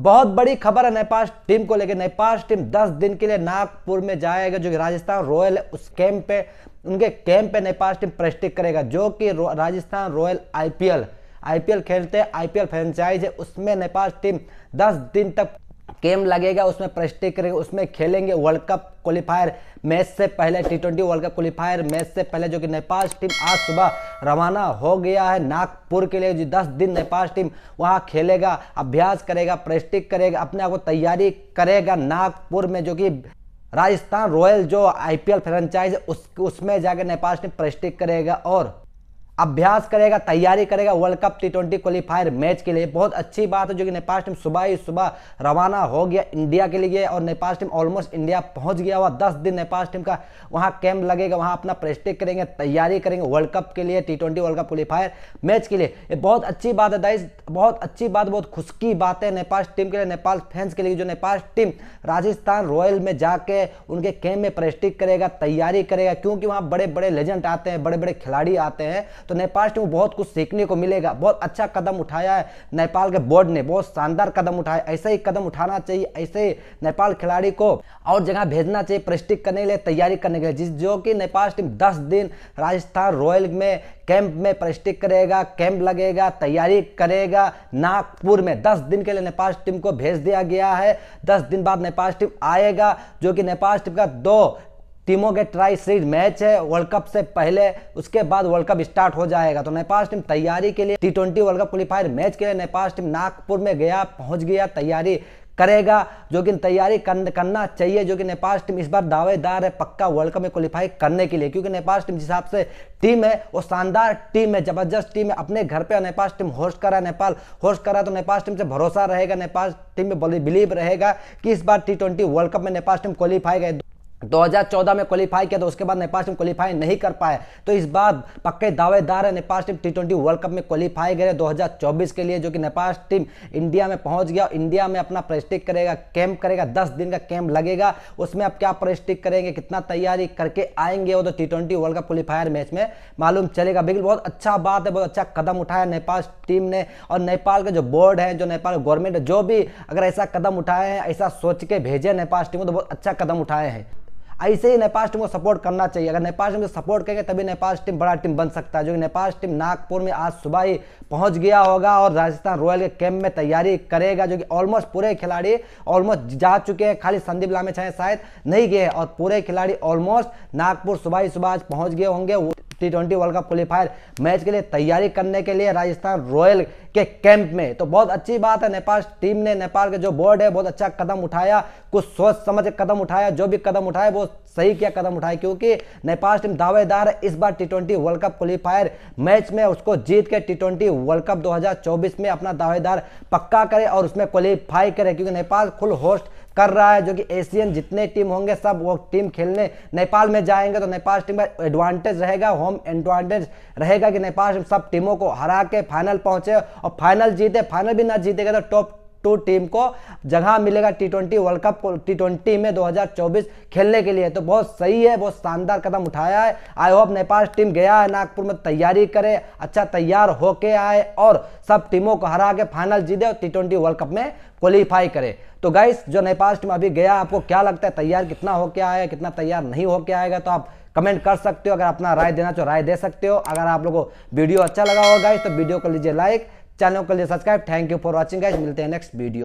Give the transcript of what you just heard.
बहुत बड़ी खबर है नेपाल टीम को लेकर नेपाल टीम 10 दिन के लिए नागपुर में जाएगा जो कि राजस्थान रॉयल है उस कैंप पे उनके कैंप पे नेपाल टीम प्रस्टिक करेगा जो कि राजस्थान रॉयल आईपीएल आईपीएल खेलते हैं आईपीएल फ्रेंचाइज है उसमें नेपाल टीम 10 दिन तक कैंप लगेगा उसमें प्रस्टिक करेगा उसमें खेलेंगे वर्ल्ड कप क्वालिफायर मैच से पहले T world cup qualifier match से पहले जो कि नेपाल टीम आज सुबह रवाना हो गया है नागपुर के लिए जो दस दिन नेपाल टीम वहाँ खेलेगा अभ्यास करेगा प्रैक्टिस करेगा अपने आप को तैयारी करेगा नागपुर में जो कि राजस्थान रॉयल जो आईपीएल फ्रेंचाइज उस उसमें जाकर नेपाल टीम प्रैक्टिस करेगा और अभ्यास करेगा तैयारी करेगा world cup T twenty qualifier match के लिए बहुत अच्छी बात है जो कि नेपाल टीम सुबह ही सुबह रवाना हो गया इंडिया के लिए और नेपाल टीम ऑलमोस्ट इंडिया पहुंच गया हुआ दस दिन नेपाल टीम का वहां कैंप लगेगा वहां अपना प्रेस्टिक करेंगे तैयारी करेंगे वर्ल्ड कप के लिए T twenty world cup qualifier match के लिए ये बहुत अच्छी बात है दाइज बहुत अच्छी बात बहुत खुश की बात है नेपाल टीम के लिए नेपाल फैंस के लिए जो नेपाल टीम राजस्थान रॉयल में जाके उनके कैंप में प्रेस्टिक करेगा तैयारी करेगा क्योंकि वहाँ बड़े बड़े लेजेंड आते हैं बड़े बड़े खिलाड़ी आते हैं तो नेपाल टीम को बहुत कुछ सीखने को मिलेगा बहुत अच्छा कदम उठाया है नेपाल के बोर्ड ने बहुत शानदार कदम उठाया ऐसे ही कदम उठाना चाहिए ऐसे नेपाल खिलाड़ी को और जगह भेजना चाहिए प्रस्टिक करने के लिए तैयारी करने के लिए जिस जो कि नेपाल टीम दस दिन राजस्थान रॉयल में कैंप में प्रस्टिक करेगा कैंप लगेगा तैयारी करेगा नागपुर में दस दिन के लिए नेपाल टीम को भेज दिया गया है दस दिन बाद नेपाल टीम आएगा जो कि नेपाल टीम का दो टीमों के ट्राई सीरीज मैच है वर्ल्ड कप से पहले उसके बाद वर्ल्ड कप स्टार्ट हो जाएगा तो नेपाल टीम तैयारी के लिए T twenty world cup qualifier match के लिए नेपाल टीम नागपुर में गया पहुंच गया तैयारी करेगा जो कि तैयारी करना चाहिए जो कि नेपाल टीम इस बार दावेदार है पक्का वर्ल्ड कप में क्वालिफाई करने के लिए क्योंकि नेपाल टीम जिस हिसाब से टीम है वो शानदार टीम है जबरदस्त टीम है अपने घर पे नेपाल टीम होस्ट करा नेपाल होस्ट करा तो नेपाल टीम से भरोसा रहेगा नेपाल टीम में बिलीव रहेगा कि इस बार टी वर्ल्ड कप में नेपाल टीम क्वालिफाई गए 2014 में क्वालिफाई किया था उसके बाद नेपाल टीम क्वालिफाई नहीं कर पाए तो इस बार पक्के दावेदार है Nepal team T twenty world cup में क्वालिफाई करे 2024 के लिए जो कि नेपाल टीम इंडिया में पहुंच गया इंडिया में अपना प्रेस्टिक करेगा कैंप करेगा 10 दिन का कैंप लगेगा उसमें आप क्या प्रेस्टिक करेंगे कितना तैयारी करके आएंगे वो तो T twenty world cup qualifier match में मालूम चलेगा बिल्कुल बहुत अच्छा बात है बहुत अच्छा कदम उठाया नेपाल टीम ने और नेपाल का जो बोर्ड है जो नेपाल गवर्नमेंट जो भी अगर ऐसा कदम उठाए हैं ऐसा सोच के भेजे नेपाल टीम को तो बहुत अच्छा कदम उठाए हैं ऐसे ही नेपाल टीम को सपोर्ट करना चाहिए अगर नेपाल टीम को सपोर्ट करेंगे तभी नेपाल टीम बड़ा टीम बन सकता है जो कि नेपाल टीम नागपुर में आज सुबह ही पहुंच गया होगा और राजस्थान रॉयल के कैंप में तैयारी करेगा जो कि ऑलमोस्ट पूरे खिलाड़ी ऑलमोस्ट जा चुके हैं खाली संदीप लामे शायद नहीं गए और पूरे खिलाड़ी ऑलमोस्ट नागपुर सुबह ही सुबह आज पहुंच गए होंगे T twenty world cup qualifier match के लिए तैयारी करने के लिए राजस्थान रॉयल के कैंप में तो बहुत अच्छी बात है नेपाल टीम ने नेपाल के जो बोर्ड है बहुत अच्छा कदम उठाया कुछ सोच समझ कदम उठाया जो भी कदम उठाया वो सही किया कदम उठाया क्योंकि नेपाल टीम दावेदार है इस बार T twenty world cup qualifier match में उसको जीत के टी ट्वेंटी वर्ल्ड कप चौबीस में अपना दावेदार पक्का करे और उसमें क्वालिफाई करे क्योंकि नेपाल फुल होस्ट कर रहा है जो कि एशियन जितने टीम होंगे सब वो टीम खेलने नेपाल में जाएंगे तो नेपाल टीम का एडवांटेज रहेगा होम एडवांटेज रहेगा कि नेपाल सब टीमों को हरा के फाइनल पहुंचे और फाइनल जीते फाइनल भी ना जीतेगा तो टॉप टू टीम को जगह मिलेगा T twenty world cup T twenty में 2024 खेलने के लिए तो बहुत सही है बहुत शानदार कदम उठाया है आई होप नेपाल टीम गया है नागपुर में तैयारी करे अच्छा तैयार होके आए और सब टीमों को हरा के फाइनल जीते और टी ट्वेंटी वर्ल्ड कप में क्वालिफाई करे तो गाइस जो नेपाल टीम अभी गया आपको क्या लगता है तैयार कितना होके आया कितना तैयार नहीं होके आएगा तो आप कमेंट कर सकते हो अगर अपना राय देना चाहो राय दे सकते हो अगर आप लोगों को वीडियो अच्छा लगा होगा गाइस तो वीडियो को लीजिए लाइक चैनल को लिए subscribe thank you for watching guys मिलते हैं नेक्स्ट वीडियो